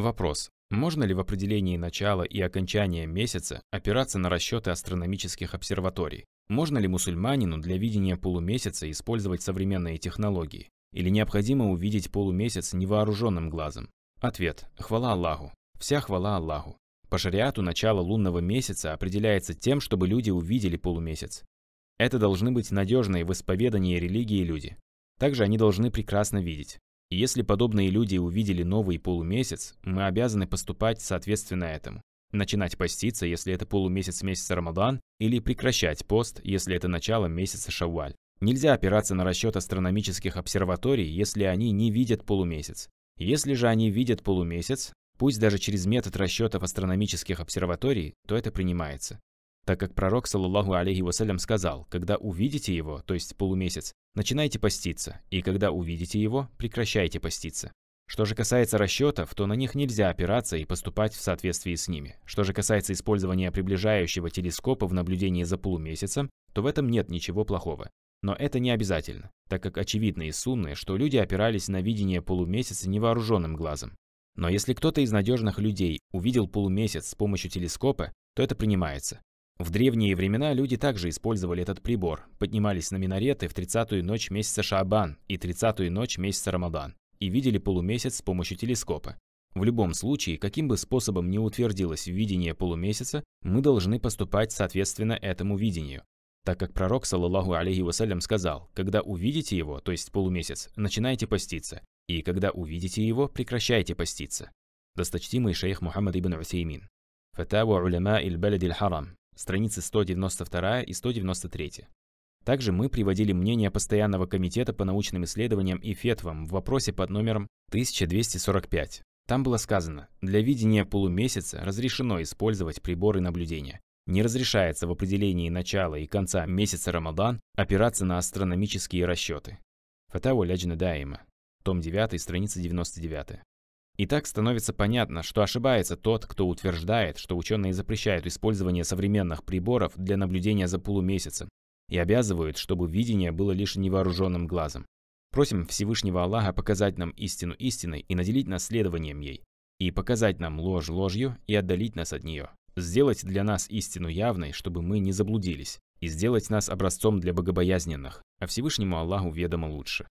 Вопрос. Можно ли в определении начала и окончания месяца опираться на расчеты астрономических обсерваторий? Можно ли мусульманину для видения полумесяца использовать современные технологии? Или необходимо увидеть полумесяц невооруженным глазом? Ответ. Хвала Аллаху. Вся хвала Аллаху. По шариату начало лунного месяца определяется тем, чтобы люди увидели полумесяц. Это должны быть надежные в исповедании религии люди. Также они должны прекрасно видеть если подобные люди увидели новый полумесяц, мы обязаны поступать соответственно этому. Начинать поститься, если это полумесяц месяца Рамадан, или прекращать пост, если это начало месяца Шавваль. Нельзя опираться на расчет астрономических обсерваторий, если они не видят полумесяц. Если же они видят полумесяц, пусть даже через метод расчетов астрономических обсерваторий, то это принимается так как пророк, саллаху алейхи вассалям, сказал, когда увидите его, то есть полумесяц, начинайте поститься, и когда увидите его, прекращайте поститься. Что же касается расчетов, то на них нельзя опираться и поступать в соответствии с ними. Что же касается использования приближающего телескопа в наблюдении за полумесяцем, то в этом нет ничего плохого. Но это не обязательно, так как очевидно из сунны, что люди опирались на видение полумесяца невооруженным глазом. Но если кто-то из надежных людей увидел полумесяц с помощью телескопа, то это принимается. В древние времена люди также использовали этот прибор, поднимались на минареты в 30-ю ночь месяца Шаабан и 30-ю ночь месяца Рамадан и видели полумесяц с помощью телескопа. В любом случае, каким бы способом ни утвердилось видение полумесяца, мы должны поступать соответственно этому видению. Так как пророк, саллаллаху алейхи вассалям, сказал, когда увидите его, то есть полумесяц, начинайте поститься, и когда увидите его, прекращайте поститься. Досточтимый шейх Мухаммад ибн Усеймин. Фатаву уляма иль баляди харам страницы 192 и 193. Также мы приводили мнение Постоянного комитета по научным исследованиям и фетвам в вопросе под номером 1245. Там было сказано, для видения полумесяца разрешено использовать приборы наблюдения. Не разрешается в определении начала и конца месяца Рамадан опираться на астрономические расчеты. Фатау Ляджна Даима, том 9, страница 99. И так становится понятно, что ошибается тот, кто утверждает, что ученые запрещают использование современных приборов для наблюдения за полумесяцем и обязывают, чтобы видение было лишь невооруженным глазом. Просим Всевышнего Аллаха показать нам истину истиной и наделить нас следованием ей, и показать нам ложь ложью и отдалить нас от нее, сделать для нас истину явной, чтобы мы не заблудились, и сделать нас образцом для богобоязненных, а Всевышнему Аллаху ведомо лучше.